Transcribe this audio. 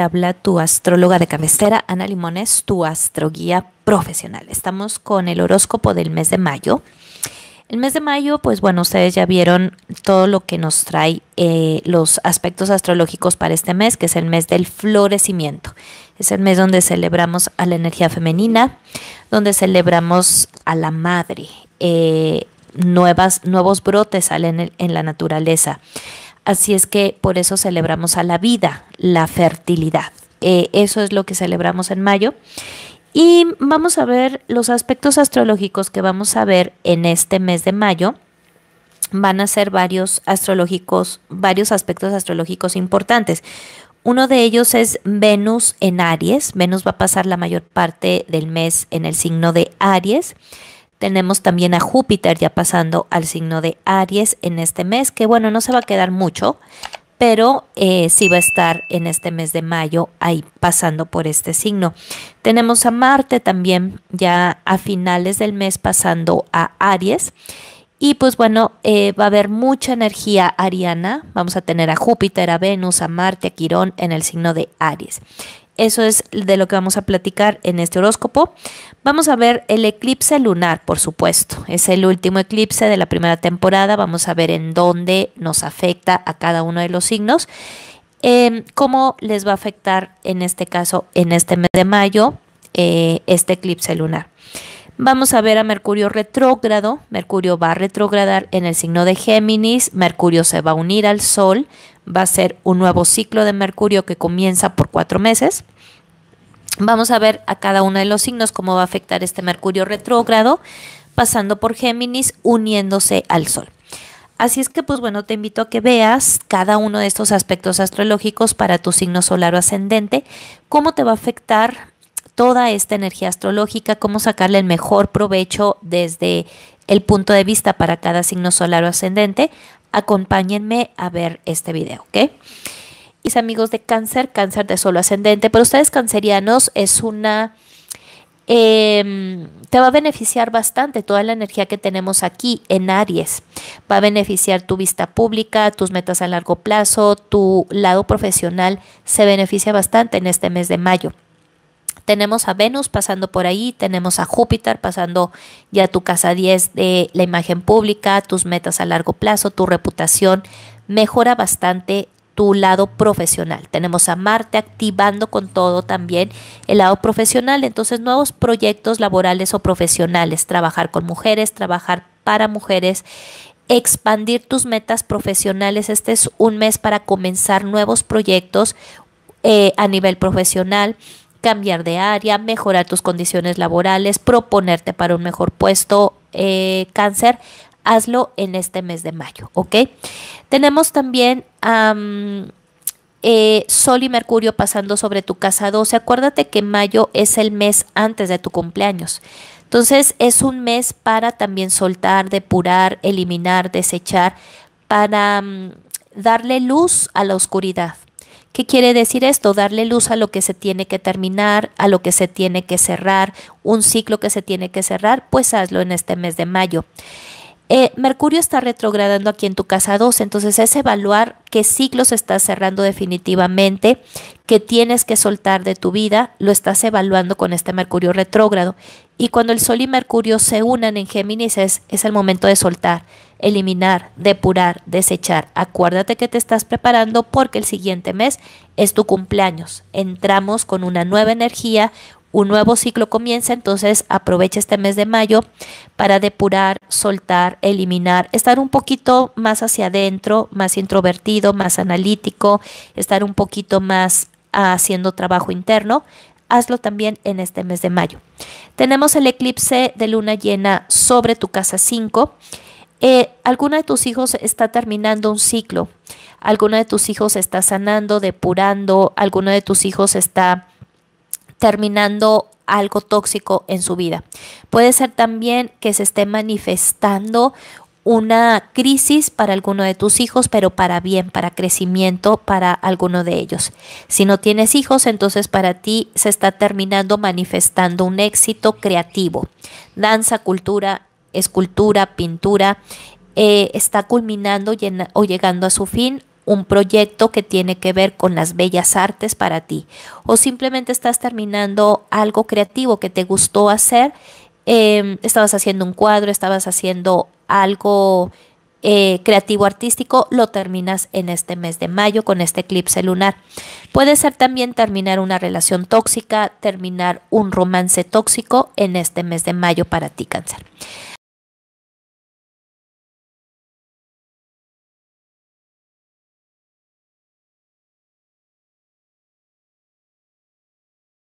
habla tu astróloga de cabecera, Ana Limones, tu astroguía profesional. Estamos con el horóscopo del mes de mayo. El mes de mayo, pues bueno, ustedes ya vieron todo lo que nos trae eh, los aspectos astrológicos para este mes, que es el mes del florecimiento. Es el mes donde celebramos a la energía femenina, donde celebramos a la madre, eh, nuevas, nuevos brotes salen en la naturaleza Así es que por eso celebramos a la vida, la fertilidad. Eh, eso es lo que celebramos en mayo. Y vamos a ver los aspectos astrológicos que vamos a ver en este mes de mayo. Van a ser varios astrológicos, varios aspectos astrológicos importantes. Uno de ellos es Venus en Aries. Venus va a pasar la mayor parte del mes en el signo de Aries. Tenemos también a Júpiter ya pasando al signo de Aries en este mes, que bueno, no se va a quedar mucho, pero eh, sí va a estar en este mes de mayo ahí pasando por este signo. Tenemos a Marte también ya a finales del mes pasando a Aries. Y pues bueno, eh, va a haber mucha energía ariana. Vamos a tener a Júpiter, a Venus, a Marte, a Quirón en el signo de Aries. Eso es de lo que vamos a platicar en este horóscopo. Vamos a ver el eclipse lunar, por supuesto. Es el último eclipse de la primera temporada. Vamos a ver en dónde nos afecta a cada uno de los signos. Em, ¿Cómo les va a afectar en este caso, en este mes de mayo, eh, este eclipse lunar? Vamos a ver a Mercurio retrógrado. Mercurio va a retrogradar en el signo de Géminis. Mercurio se va a unir al Sol. Va a ser un nuevo ciclo de Mercurio que comienza por cuatro meses. Vamos a ver a cada uno de los signos cómo va a afectar este Mercurio retrógrado, pasando por Géminis, uniéndose al Sol. Así es que, pues bueno, te invito a que veas cada uno de estos aspectos astrológicos para tu signo solar o ascendente, cómo te va a afectar toda esta energía astrológica, cómo sacarle el mejor provecho desde el punto de vista para cada signo solar o ascendente, acompáñenme a ver este video, ¿ok? Mis amigos de cáncer, cáncer de solo ascendente, Pero ustedes cancerianos es una... Em, te va a beneficiar bastante toda la energía que tenemos aquí en Aries. Va a beneficiar tu vista pública, tus metas a largo plazo, tu lado profesional se beneficia bastante en este mes de mayo. Tenemos a Venus pasando por ahí, tenemos a Júpiter pasando ya tu casa 10 de la imagen pública, tus metas a largo plazo, tu reputación. Mejora bastante tu lado profesional. Tenemos a Marte activando con todo también el lado profesional. Entonces, nuevos proyectos laborales o profesionales, trabajar con mujeres, trabajar para mujeres, expandir tus metas profesionales. Este es un mes para comenzar nuevos proyectos eh, a nivel profesional cambiar de área, mejorar tus condiciones laborales, proponerte para un mejor puesto, eh, cáncer, hazlo en este mes de mayo, ¿ok? Tenemos también eh, Sol y Mercurio pasando sobre tu casa 12. Acuérdate que mayo es el mes antes de tu cumpleaños. Entonces es un mes para también soltar, depurar, eliminar, desechar, para darle luz a la oscuridad, ¿Qué quiere decir esto? Darle luz a lo que se tiene que terminar, a lo que se tiene que cerrar, un ciclo que se tiene que cerrar, pues hazlo en este mes de mayo. Eh, Mercurio está retrogradando aquí en tu casa 2, entonces es evaluar qué ciclos estás cerrando definitivamente, qué tienes que soltar de tu vida, lo estás evaluando con este Mercurio retrógrado. Y cuando el Sol y Mercurio se unan en Géminis es el momento de soltar, eliminar, depurar, desechar. Acuérdate que te estás preparando porque el siguiente mes es tu cumpleaños. Entramos con una nueva energía, un nuevo ciclo comienza, entonces aprovecha este mes de mayo para depurar, soltar, eliminar, estar un poquito más hacia adentro, más introvertido, más analítico, estar un poquito más haciendo trabajo interno. Hazlo también en este mes de mayo. Tenemos el eclipse de luna llena sobre tu casa 5. Eh, alguno de tus hijos está terminando un ciclo, alguno de tus hijos está sanando, depurando, alguno de tus hijos está terminando algo tóxico en su vida. Puede ser también que se esté manifestando una crisis para alguno de tus hijos, pero para bien, para crecimiento para alguno de ellos. Si no tienes hijos, entonces para ti se está terminando manifestando un éxito creativo. Danza, cultura, escultura, pintura, eh, está culminando o llegando a su fin un proyecto que tiene que ver con las bellas artes para ti o simplemente estás terminando algo creativo que te gustó hacer. Em, estabas haciendo un cuadro, estabas haciendo algo eh, creativo artístico lo terminas en este mes de mayo con este eclipse lunar. Puede ser también terminar una relación tóxica, terminar un romance tóxico en este mes de mayo para ti cáncer.